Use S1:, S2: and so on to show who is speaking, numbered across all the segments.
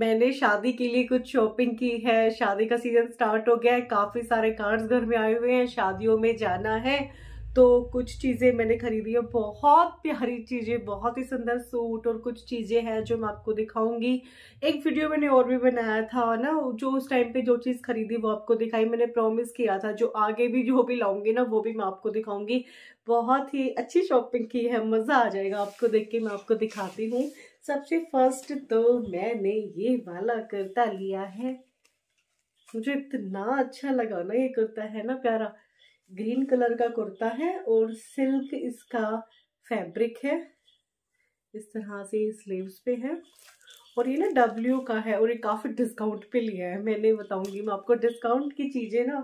S1: मैंने शादी के लिए कुछ शॉपिंग की है शादी का सीजन स्टार्ट हो गया है काफ़ी सारे कार्ड्स घर में आए हुए हैं शादियों में जाना है तो कुछ चीज़ें मैंने खरीदी है बहुत प्यारी चीज़ें बहुत ही सुंदर सूट और कुछ चीज़ें हैं जो मैं आपको दिखाऊंगी एक वीडियो मैंने और भी बनाया था ना जो उस टाइम पे जो चीज़ खरीदी वो आपको दिखाई मैंने प्रॉमिस किया था जो आगे भी जो भी लाऊंगी ना वो भी मैं आपको दिखाऊंगी बहुत ही अच्छी शॉपिंग की है मज़ा आ जाएगा आपको देख के मैं आपको दिखाती हूँ सबसे फर्स्ट तो मैंने ये वाला कुर्ता लिया है मुझे इतना अच्छा लगा ना ये कुर्ता है ना प्यारा ग्रीन कलर का कुर्ता है और सिल्क इसका फैब्रिक है इस तरह से स्लीव्स पे है और ये ना डब्ल्यू का है और ये काफ़ी डिस्काउंट पे लिया है मैंने बताऊंगी मैं आपको डिस्काउंट की चीज़ें ना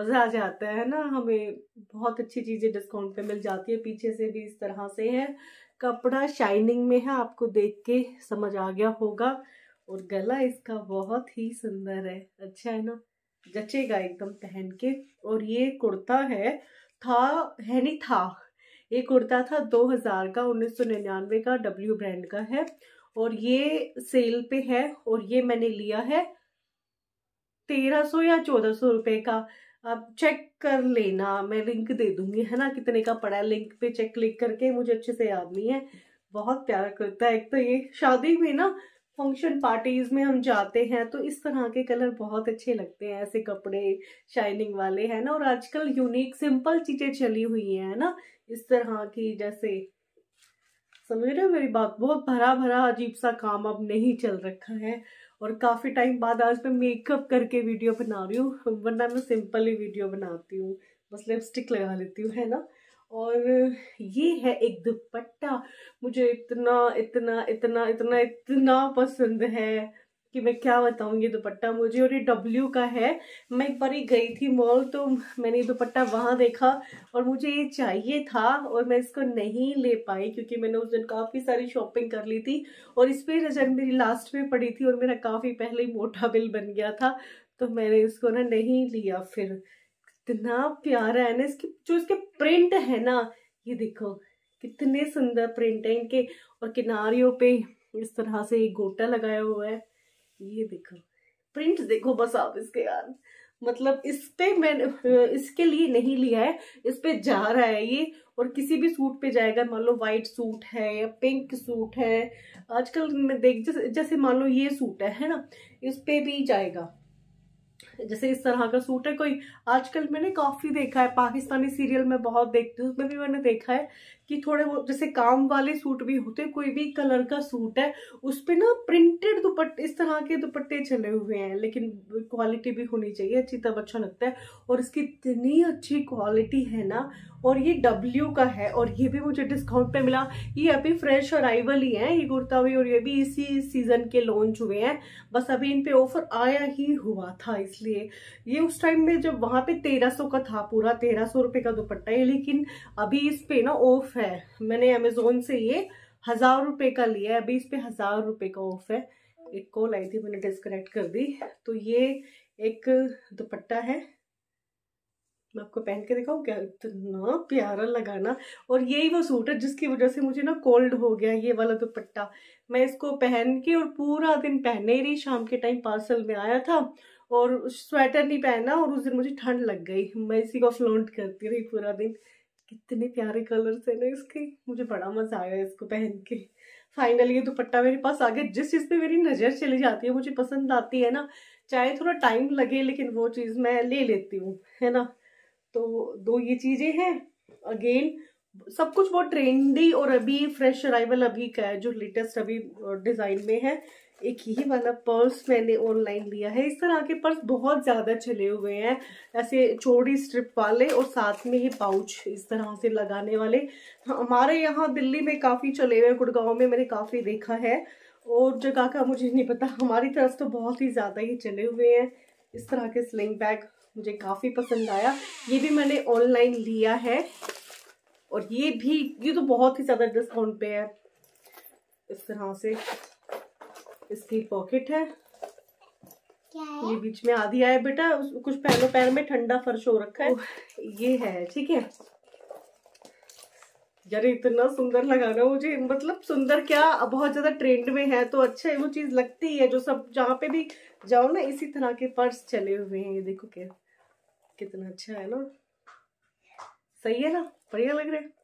S1: मज़ा आ जाता है ना हमें बहुत अच्छी चीज़ें डिस्काउंट पे मिल जाती है पीछे से भी इस तरह से है कपड़ा शाइनिंग में है आपको देख के समझ आ गया होगा और गला इसका बहुत ही सुंदर है अच्छा है ना जचेगा एकदम पहन के और ये कुर्ता है था है नहीं था ये कुर्ता था 2000 का 1999 का डब्ल्यू ब्रांड का है और ये सेल पे है और ये मैंने लिया है 1300 या 1400 रुपए का आप चेक कर लेना मैं लिंक दे दूंगी है ना कितने का पड़ा है लिंक पे चेक क्लिक करके मुझे अच्छे से याद नहीं है बहुत प्यारा कुर्ता है एक तो ये शादी में ना फंक्शन पार्टीज में हम जाते हैं तो इस तरह के कलर बहुत अच्छे लगते हैं ऐसे कपड़े शाइनिंग वाले है ना और आजकल यूनिक सिंपल चीजें चली हुई है ना इस तरह की जैसे समझ रहे हो मेरी बात बहुत भरा भरा अजीब सा काम अब नहीं चल रखा है और काफ़ी टाइम बाद आज मैं मेकअप करके वीडियो बना रही हूँ वरना मैं सिंपल ही वीडियो बनाती हूँ बस लिपस्टिक लगा लेती हूँ है ना और ये है एक दुपट्टा मुझे इतना इतना इतना इतना इतना पसंद है कि मैं क्या बताऊँ ये दुपट्टा मुझे और ये डब्ल्यू का है मैं एक बार ही गई थी मॉल तो मैंने ये दुपट्टा वहाँ देखा और मुझे ये चाहिए था और मैं इसको नहीं ले पाई क्योंकि मैंने उस दिन काफ़ी सारी शॉपिंग कर ली थी और इस पर रजन मेरी लास्ट में पड़ी थी और मेरा काफ़ी पहले ही मोटा बिल बन गया था तो मैंने इसको ना नहीं लिया फिर कितना प्यारा है ना इसके जो इसके प्रिंट है ना ये देखो कितने सुंदर प्रिंट है इनके और किनारियों पे इस तरह से एक गोटा लगाया हुआ है ये देखो प्रिंट देखो बस आप इसके यार मतलब इस पे मैंने इसके लिए नहीं लिया है इस पे जा रहा है ये और किसी भी सूट पे जाएगा मान लो वाइट सूट है या पिंक सूट है आजकल मैं देख जैसे मान लो ये सूट है है ना इस पे भी जाएगा जैसे इस तरह का सूट है कोई आजकल मैंने काफ़ी देखा है पाकिस्तानी सीरियल में बहुत देखती हूँ उसमें भी मैंने देखा है कि थोड़े वो जैसे काम वाले सूट भी होते हैं कोई भी कलर का सूट है उस पर ना प्रिंटेड दुपट्टे इस तरह के दुपट्टे चले हुए हैं लेकिन क्वालिटी भी होनी चाहिए अच्छी तब अच्छा लगता है और इसकी इतनी अच्छी क्वालिटी है ना और ये डब्ल्यू का है और ये भी मुझे डिस्काउंट पे मिला ये अभी फ्रेश अराइवल ही है ये कुर्ता भी और ये भी इसी सीजन के लॉन्च हुए हैं बस अभी इन पे ऑफर आया ही हुआ था इसलिए ये उस टाइम में जब वहां पे तेरह सौ का था पूरा तेरह सौ रुपये का दुपट्टा है लेकिन अभी इस पे ना ऑफ है मैंने अमेजोन से ये हजार रुपये का लिया है अभी इस पे हजार रुपये का ऑफ है एक कॉल आई थी मैंने डिस्कनेक्ट कर दी तो ये एक दुपट्टा है मैं आपको पहन के दिखाऊँ क्या इतना प्यारा लगा ना और यही वो सूट है जिसकी वजह से मुझे ना कोल्ड हो गया ये वाला दुपट्टा मैं इसको पहन के और पूरा दिन पहने ही रही शाम के टाइम पार्सल में आया था और स्वेटर नहीं पहना और उस दिन मुझे ठंड लग गई मैं इसी को फ्लॉन्ट करती रही पूरा दिन कितने प्यारे कलर से ना इसके मुझे बड़ा मज़ा आया इसको पहन के फाइनली ये दुपट्टा मेरे पास आ गया जिस चीज़ पे मेरी नज़र चली जाती है मुझे पसंद आती है ना चाहे थोड़ा टाइम लगे लेकिन वो चीज़ मैं ले लेती हूँ है ना तो दो ये चीज़ें हैं अगेन सब कुछ बहुत ट्रेंडी और अभी फ्रेश अराइवल अभी का है जो लेटेस्ट अभी डिज़ाइन में है एक ही वाला पर्स मैंने ऑनलाइन लिया है इस तरह के पर्स बहुत ज़्यादा चले हुए हैं ऐसे चौड़ी स्ट्रिप वाले और साथ में ही पाउच इस तरह से लगाने वाले हमारे यहाँ दिल्ली में काफ़ी चले हुए हैं गुड़गांव में मैंने काफ़ी देखा है और जगह का मुझे नहीं पता हमारी तरफ तो बहुत ही ज़्यादा ही चले हुए हैं इस तरह के स्लिंग बैग मुझे काफ़ी पसंद आया ये भी मैंने ऑनलाइन लिया है और ये भी ये तो बहुत ही ज़्यादा डिस्काउंट पे है इस तरह से इसकी पॉकेट है ये बीच में आधी आया बेटा कुछ पहलो पैर में ठंडा फर्श हो रखा है ये है ठीक है यार इतना सुंदर लगा ना मुझे मतलब सुंदर क्या बहुत ज्यादा ट्रेंड में है तो अच्छा है वो चीज लगती है जो सब जहाँ पे भी जाओ ना इसी तरह के पर्स चले हुए हैं ये देखो क्या कितना अच्छा है ना सही है ना बढ़िया लग रहा है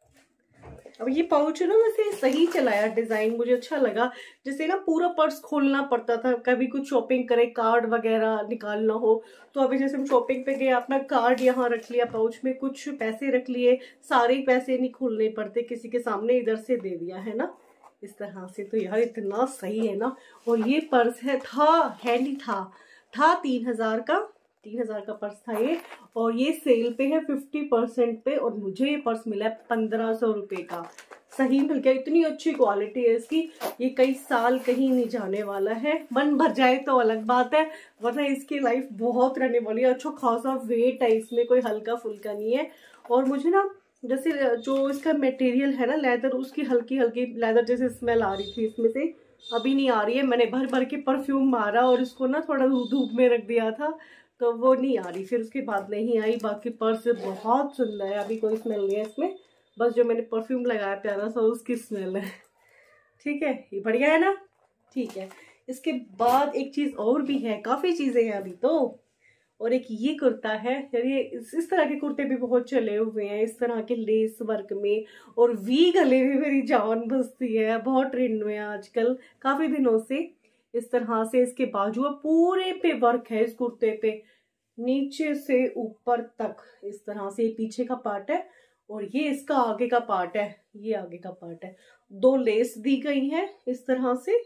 S1: अब ये पाउच ना वैसे सही चलाया डिजाइन मुझे अच्छा लगा जैसे ना पूरा पर्स खोलना पड़ता था कभी कुछ शॉपिंग करे कार्ड वगैरह निकालना हो तो अभी जैसे हम शॉपिंग पे गए अपना कार्ड यहाँ रख लिया पाउच में कुछ पैसे रख लिए सारे पैसे नहीं खोलने पड़ते किसी के सामने इधर से दे दिया है ना इस तरह से तो यार इतना सही है ना और ये पर्स है था हैंडी था था तीन हजार का तीन हजार का पर्स था ये और ये सेल पे है फिफ्टी परसेंट पे और मुझे ये पर्स मिला है पंद्रह सौ रुपये का सही मिल गया इतनी अच्छी क्वालिटी है इसकी ये कई साल कहीं नहीं जाने वाला है मन भर जाए तो अलग बात है वरना इसकी लाइफ बहुत रहने वाली है अच्छा खासा वेट है इसमें कोई हल्का फुल्का नहीं है और मुझे ना जैसे जो इसका मटेरियल है ना लेदर उसकी हल्की हल्की लेदर जैसे स्मेल आ रही थी इसमें से अभी नहीं आ रही है मैंने भर भर के परफ्यूम मारा और इसको ना थोड़ा धूप में रख दिया था तो वो नहीं आ रही फिर उसके बाद नहीं आई बाकी पर्स बहुत सुंदर है अभी कोई स्मेल नहीं है इसमें बस जो मैंने परफ्यूम लगाया प्यारा सा उसकी स्मेल है ठीक है ये बढ़िया है ना ठीक है इसके बाद एक चीज़ और भी है काफ़ी चीज़ें हैं अभी तो और एक ये कुर्ता है यार ये इस, इस तरह के कुर्ते भी बहुत चले हुए हैं इस तरह के लेस वर्क में और वी गले भी मेरी जान बसती है बहुत ट्रेंड में आजकल काफ़ी दिनों से इस तरह से इसके बाजू पूरे पे वर्क है इस कुर्ते पे नीचे से ऊपर तक इस तरह से ये पीछे का पार्ट है और ये इसका आगे का पार्ट है ये आगे का पार्ट है दो लेस दी गई है इस तरह से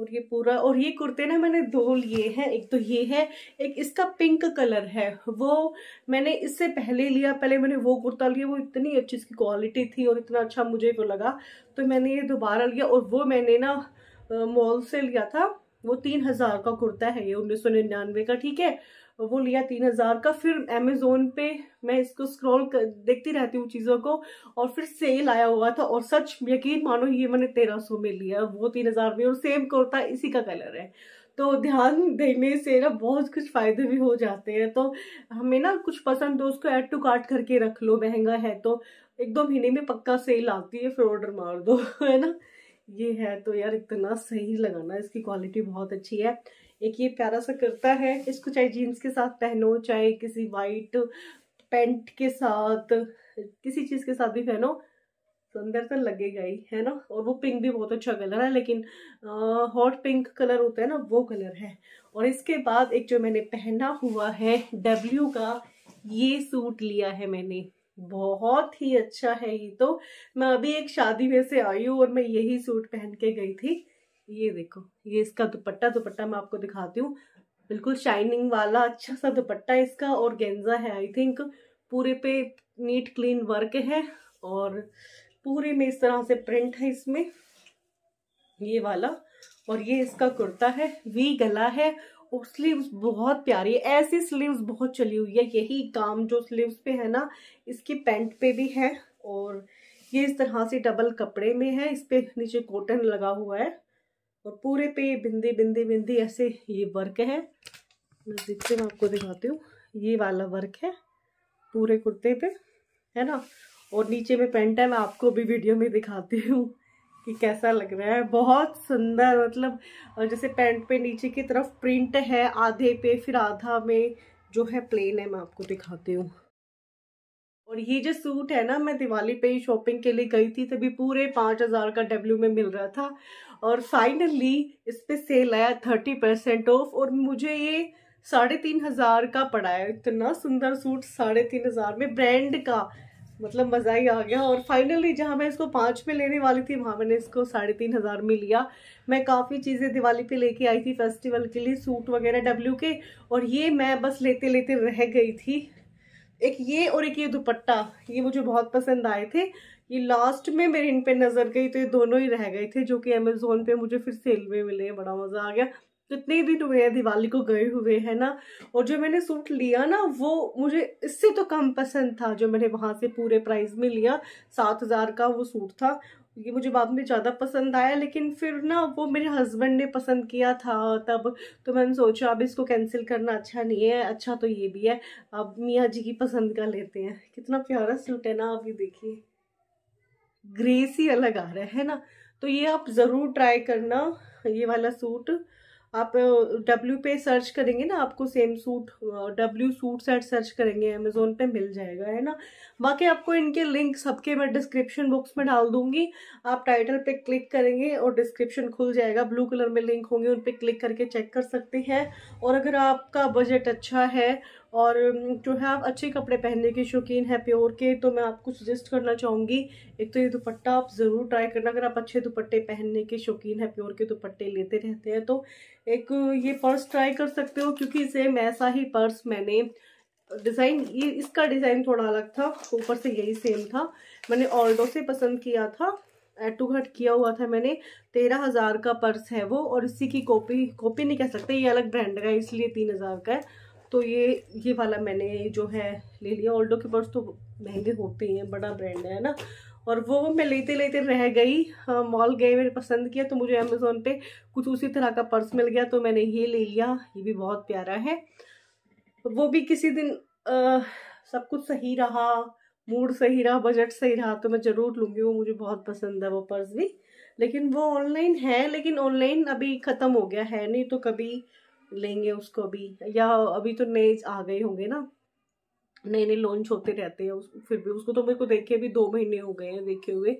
S1: और ये पूरा और ये कुर्ते ना मैंने दो लिए हैं एक तो ये है एक इसका पिंक कलर है वो मैंने इससे पहले लिया पहले मैंने वो कुर्ता लिया वो इतनी अच्छी इसकी क्वालिटी थी और इतना अच्छा मुझे वो लगा तो मैंने ये दोबारा लिया और वो मैंने ना मॉल से लिया था वो तीन हज़ार का कुर्ता है ये उन्नीस सौ निन्यानवे का ठीक है वो लिया तीन हज़ार का फिर अमेजोन पे मैं इसको स्क्रॉल कर देखती रहती हूँ चीज़ों को और फिर सेल आया हुआ था और सच यकीन मानो ये मैंने तेरह सौ में लिया वो तीन हज़ार में और सेम कुर्ता इसी का कलर है तो ध्यान देने से ना बहुत कुछ फ़ायदे भी हो जाते हैं तो हमें ना कुछ पसंद हो उसको ऐड टू कार्ट करके रख लो महंगा है तो एक दो महीने में पक्का सेल आती है फिर ऑर्डर मार दो है ना ये है तो यार इतना सही लगा ना इसकी क्वालिटी बहुत अच्छी है एक ये प्यारा सा करता है इसको चाहे जीन्स के साथ पहनो चाहे किसी वाइट पेंट के साथ किसी चीज़ के साथ भी पहनो सुंदर तो लगेगा ही है ना और वो पिंक भी बहुत अच्छा कलर है लेकिन हॉट पिंक कलर होता है ना वो कलर है और इसके बाद एक जो मैंने पहना हुआ है डब्ल्यू का ये सूट लिया है मैंने बहुत ही अच्छा है ये तो मैं अभी एक शादी में से आई हूँ और मैं यही सूट पहन के गई थी ये देखो ये इसका दुपट्टा दुपट्टा मैं आपको दिखाती हूँ बिल्कुल शाइनिंग वाला अच्छा सा दुपट्टा इसका और गेंजा है आई थिंक पूरे पे नीट क्लीन वर्क है और पूरे में इस तरह से प्रिंट है इसमें ये वाला और ये इसका कुर्ता है वी गला है और स्लीव्स बहुत प्यारी है ऐसी स्लीव्स बहुत चली हुई है यही काम जो स्लीव्स पे है ना इसकी पैंट पे भी है और ये इस तरह से डबल कपड़े में है इस पे नीचे कॉटन लगा हुआ है और पूरे पे बिंदी बिंदी बिंदी ऐसे ये वर्क है नज़दीक से मैं आपको दिखाती हूँ ये वाला वर्क है पूरे कुर्ते पे है ना और नीचे में पेंट है मैं आपको भी वीडियो में दिखाती हूँ कि कैसा लग रहा है बहुत सुंदर मतलब जैसे पैंट पे नीचे की तरफ प्रिंट है आधे पे फिर आधा में जो है प्लेन है मैं आपको दिखाती हूँ और ये जो सूट है ना मैं दिवाली पे ही शॉपिंग के लिए गई थी तभी पूरे पाँच हज़ार का डब्ल्यू में मिल रहा था और फाइनली इस पर सेल आया थर्टी परसेंट ऑफ और मुझे ये साढ़े तीन हज़ार का पड़ा है इतना सुंदर सूट साढ़े तीन हज़ार में ब्रांड का मतलब मज़ा ही आ गया और फाइनली जहाँ मैं इसको पाँच में लेने वाली थी वहाँ मैंने इसको साढ़े तीन हज़ार में लिया मैं काफ़ी चीज़ें दिवाली पे लेके आई थी फेस्टिवल के लिए सूट वगैरह डब्ल्यू के और ये मैं बस लेते लेते रह गई थी एक ये और एक ये दुपट्टा ये मुझे बहुत पसंद आए थे ये लास्ट में मेरे इन पर नज़र गई तो ये दोनों ही रह गए थे जो कि अमेज़ोन पर मुझे फिर सेल में मिले बड़ा मज़ा आ गया कितने दिन हुए हैं दिवाली को गए हुए है ना और जो मैंने सूट लिया ना वो मुझे इससे तो कम पसंद था जो मैंने वहाँ से पूरे प्राइस में लिया सात हज़ार का वो सूट था ये मुझे बाद में ज़्यादा पसंद आया लेकिन फिर ना वो मेरे हस्बैंड ने पसंद किया था तब तो मैंने सोचा अब इसको कैंसिल करना अच्छा नहीं है अच्छा तो ये भी है अब मियाँ जी की पसंद का लेते हैं कितना प्यारा सूट है ना आप ये देखिए ग्रेस ही अलग आ रहा है ना तो ये आप ज़रूर ट्राई करना ये वाला सूट आप डब्ल्यू पे सर्च करेंगे ना आपको same suit W suit set search करेंगे अमेजोन पे मिल जाएगा है ना बाकी आपको इनके लिंक सबके मैं डिस्क्रिप्शन बॉक्स में डाल दूंगी आप टाइटल पे क्लिक करेंगे और डिस्क्रिप्शन खुल जाएगा ब्लू कलर में लिंक होंगे उन पर क्लिक करके चेक कर सकते हैं और अगर आपका बजट अच्छा है और जो है आप अच्छे कपड़े पहनने के शौकीन है प्योर के तो मैं आपको सजेस्ट करना चाहूँगी एक तो ये दुपट्टा आप ज़रूर ट्राई करना अगर आप अच्छे दुपट्टे पहनने के शौकीन है प्योर के दुपट्टे लेते रहते हैं तो एक ये पर्स ट्राई कर सकते हो क्योंकि सेम ऐसा ही पर्स मैंने डिज़ाइन ये इसका डिज़ाइन थोड़ा अलग था ऊपर से यही सेम था मैंने ऑल्डो से पसंद किया था एड टू घट किया हुआ था मैंने तेरह हज़ार का पर्स है वो और इसी की कॉपी कॉपी नहीं कह सकते ये अलग ब्रांड का है इसलिए तीन हज़ार का है तो ये ये वाला मैंने जो है ले लिया ऑल्डो के पर्स तो महंगे होते ही हैं बड़ा ब्रांड है ना और वो मैं लेते लेते रह गई मॉल हाँ, गए मैंने पसंद किया तो मुझे अमेज़ोन पे कुछ उसी तरह का पर्स मिल गया तो मैंने ये ले लिया ये भी बहुत प्यारा है वो भी किसी दिन आ, सब कुछ सही रहा मूड सही रहा बजट सही रहा तो मैं ज़रूर लूँगी वो मुझे बहुत पसंद है वो पर्स भी लेकिन वो ऑनलाइन है लेकिन ऑनलाइन अभी ख़त्म हो गया है नहीं तो कभी लेंगे उसको अभी या अभी तो नए आ गए होंगे ना नए नए लॉन्च होते रहते हैं फिर भी उसको तो मेरे को देखे अभी दो महीने हो गए हैं देखे हुए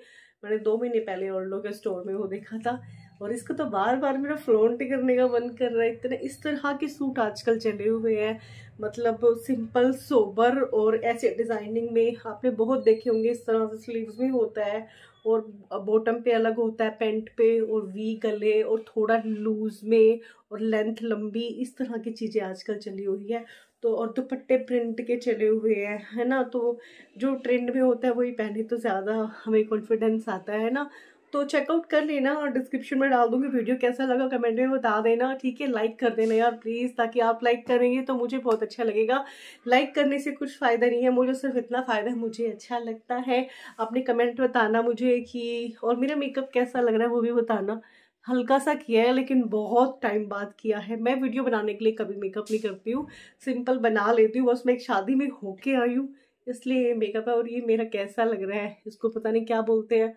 S1: मैंने दो महीने पहले और के स्टोर में वो देखा था और इसको तो बार बार मेरा फ्लॉन्ट करने का मन कर रहा है इतने इस तरह के सूट आजकल चले हुए हैं मतलब सिंपल सोबर और ऐसे डिज़ाइनिंग में आपने बहुत देखे होंगे इस तरह से स्लीव्स में होता है और बॉटम पे अलग होता है पेंट पे और वी गले और थोड़ा लूज में और लेंथ लंबी इस तरह की चीज़ें आजकल चली हुई है तो और दुपट्टे तो प्रिंट के चले हुए हैं है ना तो जो ट्रेंड में होता है वही पहने तो ज़्यादा हमें कॉन्फिडेंस आता है ना तो चेकआउट कर लेना और डिस्क्रिप्शन में डाल दूंगी वीडियो कैसा लगा कमेंट में बता देना ठीक है लाइक कर देना यार प्लीज़ ताकि आप लाइक करेंगे तो मुझे बहुत अच्छा लगेगा लाइक करने से कुछ फ़ायदा नहीं है मुझे सिर्फ इतना फ़ायदा है मुझे अच्छा लगता है अपने कमेंट बताना मुझे कि और मेरा मेकअप कैसा लग रहा है वो भी बताना हल्का सा किया है लेकिन बहुत टाइम बाद किया है मैं वीडियो बनाने के लिए कभी मेकअप नहीं करती हूँ सिंपल बना लेती हूँ बस मैं एक शादी में होके आई हूँ इसलिए मेकअप है और ये मेरा कैसा लग रहा है इसको पता नहीं क्या बोलते हैं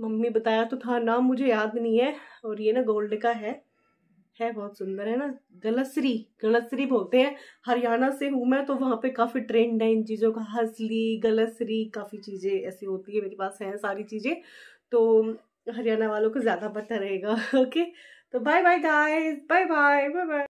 S1: मम्मी बताया तो था नाम मुझे याद नहीं है और ये ना गोल्ड का है है बहुत सुंदर है ना गलसरी गलसरी बोलते हैं हरियाणा से हूँ मैं तो वहाँ पे काफ़ी ट्रेंड है इन चीज़ों का हंसली गलसरी काफ़ी चीज़ें ऐसी होती है मेरे पास हैं सारी चीज़ें तो हरियाणा वालों को ज़्यादा पता रहेगा ओके तो bye bye guys bye bye bye bye